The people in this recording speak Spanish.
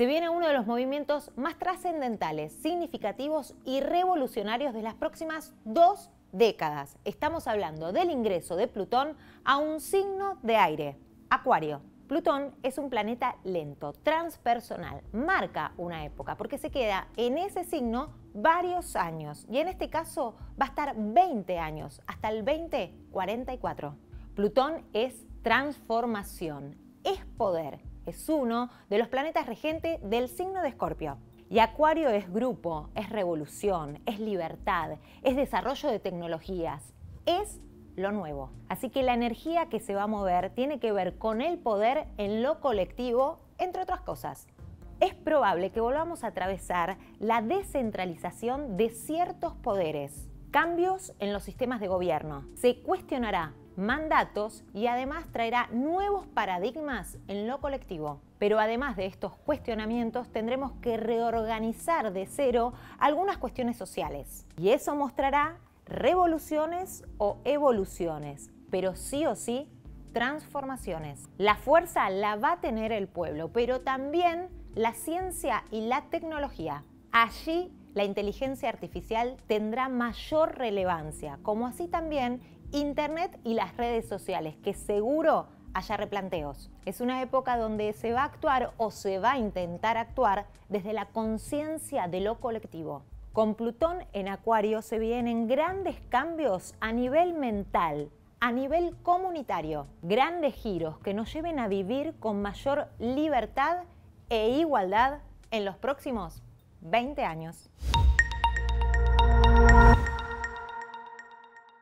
se viene uno de los movimientos más trascendentales, significativos y revolucionarios de las próximas dos décadas. Estamos hablando del ingreso de Plutón a un signo de aire, Acuario. Plutón es un planeta lento, transpersonal, marca una época porque se queda en ese signo varios años y en este caso va a estar 20 años, hasta el 2044. Plutón es transformación, es poder, es uno de los planetas regente del signo de Escorpio. Y Acuario es grupo, es revolución, es libertad, es desarrollo de tecnologías, es lo nuevo. Así que la energía que se va a mover tiene que ver con el poder en lo colectivo, entre otras cosas. Es probable que volvamos a atravesar la descentralización de ciertos poderes, cambios en los sistemas de gobierno. Se cuestionará mandatos y además traerá nuevos paradigmas en lo colectivo. Pero además de estos cuestionamientos, tendremos que reorganizar de cero algunas cuestiones sociales. Y eso mostrará revoluciones o evoluciones, pero sí o sí transformaciones. La fuerza la va a tener el pueblo, pero también la ciencia y la tecnología. Allí la inteligencia artificial tendrá mayor relevancia, como así también Internet y las redes sociales, que seguro haya replanteos. Es una época donde se va a actuar o se va a intentar actuar desde la conciencia de lo colectivo. Con Plutón en Acuario se vienen grandes cambios a nivel mental, a nivel comunitario, grandes giros que nos lleven a vivir con mayor libertad e igualdad en los próximos 20 años.